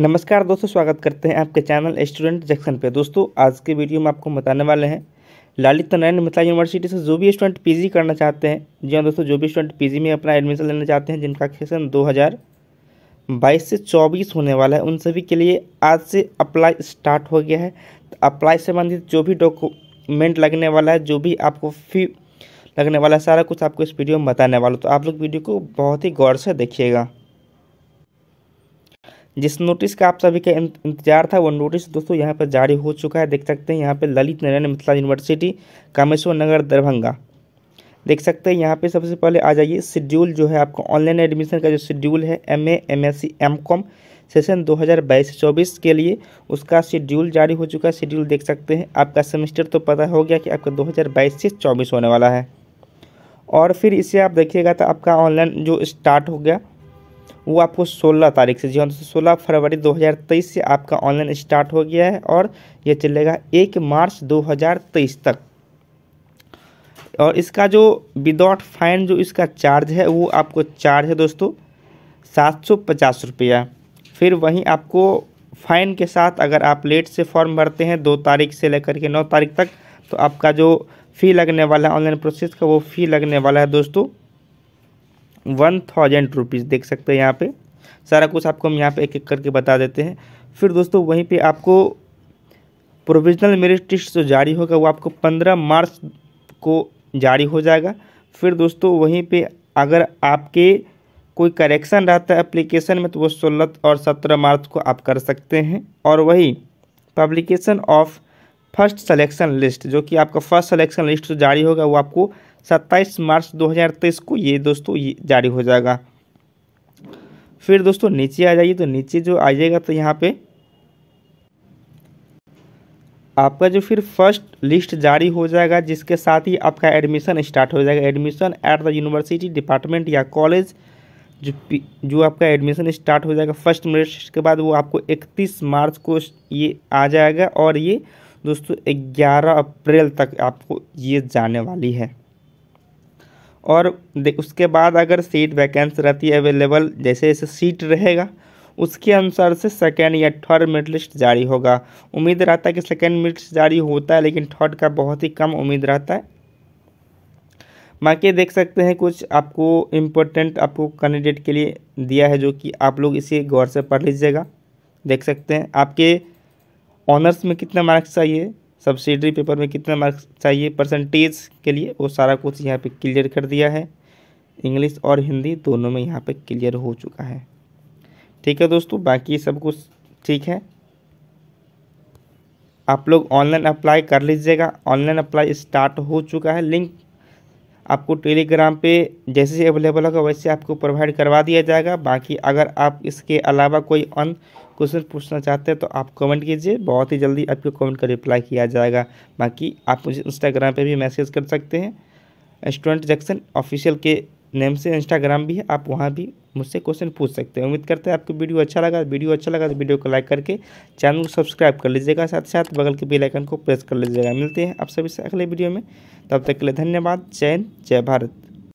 नमस्कार दोस्तों स्वागत करते हैं आपके चैनल स्टूडेंट जैक्सन पे दोस्तों आज के वीडियो में आपको बताने वाले हैं लालित नारायण मिथिला यूनिवर्सिटी से जो भी स्टूडेंट पीजी करना चाहते हैं जी हाँ दोस्तों जो भी स्टूडेंट पीजी में अपना एडमिशन लेना चाहते हैं जिनका सेशन दो से चौबीस होने वाला है उन सभी के लिए आज से अप्लाई स्टार्ट हो गया है तो अप्लाई संबंधित जो भी डॉक्यूमेंट लगने वाला है जो भी आपको फी लगने वाला है सारा कुछ आपको इस वीडियो में बताने वाला तो आप लोग वीडियो को बहुत ही गौर से देखिएगा जिस नोटिस का आप सभी का इंतजार था वो नोटिस दोस्तों यहाँ पर जारी हो चुका है देख सकते हैं यहाँ पर ललित नारायण मिथिला यूनिवर्सिटी कामेश्वर नगर दरभंगा देख सकते हैं यहाँ पे सबसे पहले आ जाइए शेड्यूल जो है आपका ऑनलाइन एडमिशन का जो शेड्यूल है M A M S C M com session दो हज़ार बाईस चौबीस के लिए उसका शेड्यूल जारी हो चुका है शेड्यूल देख सकते हैं आपका सेमेस्टर तो पता हो गया कि आपका दो हज़ार बाईस से चौबीस होने वाला है और फिर इसे आप देखिएगा तो आपका ऑनलाइन जो स्टार्ट हो गया वो आपको 16 तारीख से जी हाँ दोस्तों सोलह फरवरी 2023 से आपका ऑनलाइन स्टार्ट हो गया है और ये चलेगा एक मार्च 2023 तक और इसका जो विदाउट फाइन जो इसका चार्ज है वो आपको चार्ज है दोस्तों सात सौ पचास रुपया फिर वहीं आपको फाइन के साथ अगर आप लेट से फॉर्म भरते हैं दो तारीख से लेकर के नौ तारीख तक तो आपका जो फ़ी लगने वाला है ऑनलाइन प्रोसेस का वो फ़ी लगने वाला है दोस्तों वन थाउजेंड रुपीज़ देख सकते हैं यहाँ पे सारा कुछ आपको हम यहाँ पे एक एक करके बता देते हैं फिर दोस्तों वहीं पे आपको प्रोविजनल मेरिट लिस्ट जो जारी होगा वो आपको पंद्रह मार्च को जारी हो जाएगा फिर दोस्तों वहीं पे अगर आपके कोई करेक्शन रहता है अप्लीकेशन में तो वो सोलह और सत्रह मार्च को आप कर सकते हैं और वही publication of first selection list जो कि आपका फर्स्ट सलेक्शन लिस्ट जो जारी होगा वो आपको 27 मार्च 2023 को ये दोस्तों ये जारी हो जाएगा फिर दोस्तों नीचे आ जाइए तो नीचे जो आ जाएगा तो यहाँ पे आपका जो फिर फर्स्ट लिस्ट जारी हो जाएगा जिसके साथ ही आपका एडमिशन स्टार्ट हो जाएगा admission at the university department या कॉलेज जो जो आपका एडमिशन स्टार्ट हो जाएगा फर्स्ट मेरिट के बाद वो आपको इकतीस मार्च को ये आ जाएगा और ये दोस्तों 11 अप्रैल तक आपको ये जाने वाली है और उसके बाद अगर सीट वैकेंसी रहती है अवेलेबल जैसे जैसे सीट रहेगा उसके अनुसार से सेकेंड या थर्ड मिड लिस्ट जारी होगा उम्मीद रहता है कि सेकेंड मिड लिस्ट जारी होता है लेकिन थर्ड का बहुत ही कम उम्मीद रहता है बाकी देख सकते हैं कुछ आपको इम्पोर्टेंट आपको कैंडिडेट के लिए दिया है जो कि आप लोग इसे गौर से पढ़ लीजिएगा देख सकते हैं आपके ऑनर्स में कितना मार्क्स चाहिए सब्सिडरी पेपर में कितना मार्क्स चाहिए परसेंटेज के लिए वो सारा कुछ यहाँ पे क्लियर कर दिया है इंग्लिश और हिंदी दोनों में यहाँ पे क्लियर हो चुका है ठीक है दोस्तों बाकी सब कुछ ठीक है आप लोग ऑनलाइन अप्लाई कर लीजिएगा ऑनलाइन अप्लाई स्टार्ट हो चुका है लिंक आपको टेलीग्राम पे जैसे ही अवेलेबल होगा वैसे आपको प्रोवाइड करवा दिया जाएगा बाकी अगर आप इसके अलावा कोई अन क्वेश्चन पूछना चाहते हैं तो आप कमेंट कीजिए बहुत ही जल्दी आपके कमेंट का रिप्लाई किया जाएगा बाकी आप मुझे इंस्टाग्राम पे भी मैसेज कर सकते हैं स्टूडेंट जैक्सन ऑफिशियल के नेम से इंस्टाग्राम भी है आप वहाँ भी मुझसे क्वेश्चन पूछ सकते हैं उम्मीद करते हैं आपको वीडियो अच्छा लगा वीडियो अच्छा लगा तो वीडियो को लाइक करके चैनल को सब्सक्राइब कर लीजिएगा साथ साथ बगल के बेल आइकन को प्रेस कर लीजिएगा मिलते हैं आप सभी से अगले वीडियो में तब तक के लिए धन्यवाद जय हिंद जय भारत